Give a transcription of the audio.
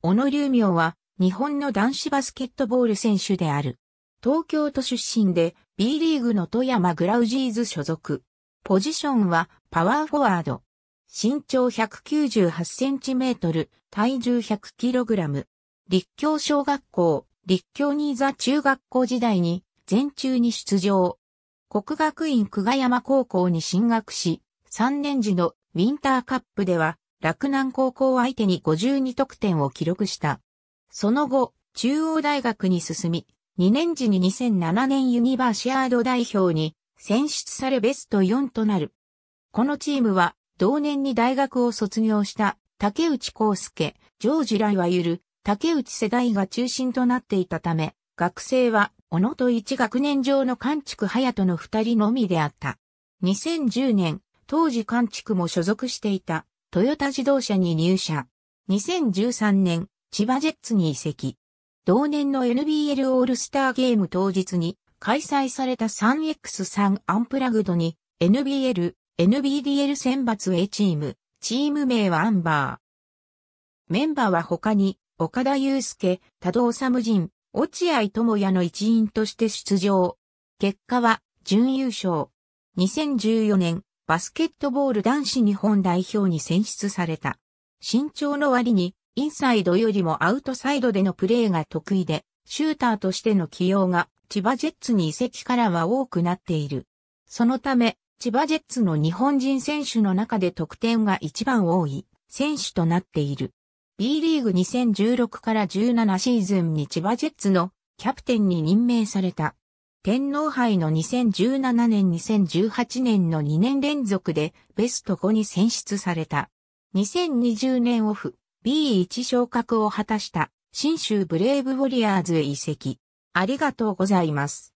小野龍明は、日本の男子バスケットボール選手である。東京都出身で、B リーグの富山グラウジーズ所属。ポジションは、パワーフォワード。身長1 9 8トル、体重1 0 0ラム。立教小学校、立教新座中学校時代に、全中に出場。国学院久我山高校に進学し、3年時のウィンターカップでは洛南高校相手に52得点を記録した。その後、中央大学に進み、2年時に2007年ユニバーシアード代表に選出されベスト4となる。このチームは、同年に大学を卒業した竹内康介、ジョージ・ライワゆる、竹内世代が中心となっていたため、学生は、小野と一学年上の関畜隼人の二人のみであった。2010年、当時関畜も所属していたトヨタ自動車に入社。2013年、千葉ジェッツに移籍。同年の NBL オールスターゲーム当日に開催された 3X3 アンプラグドに NBL、NBDL 選抜 A チーム、チーム名はアンバー。メンバーは他に、岡田祐介、多ムジ人、落合智也の一員として出場。結果は、準優勝。2014年、バスケットボール男子日本代表に選出された。身長の割に、インサイドよりもアウトサイドでのプレーが得意で、シューターとしての起用が、千葉ジェッツに移籍からは多くなっている。そのため、千葉ジェッツの日本人選手の中で得点が一番多い選手となっている。B リーグ2016から17シーズンに千葉ジェッツのキャプテンに任命された。天皇杯の2017年2018年の2年連続でベスト5に選出された。2020年オフ B1 昇格を果たした新州ブレイブウォリアーズへ移籍。ありがとうございます。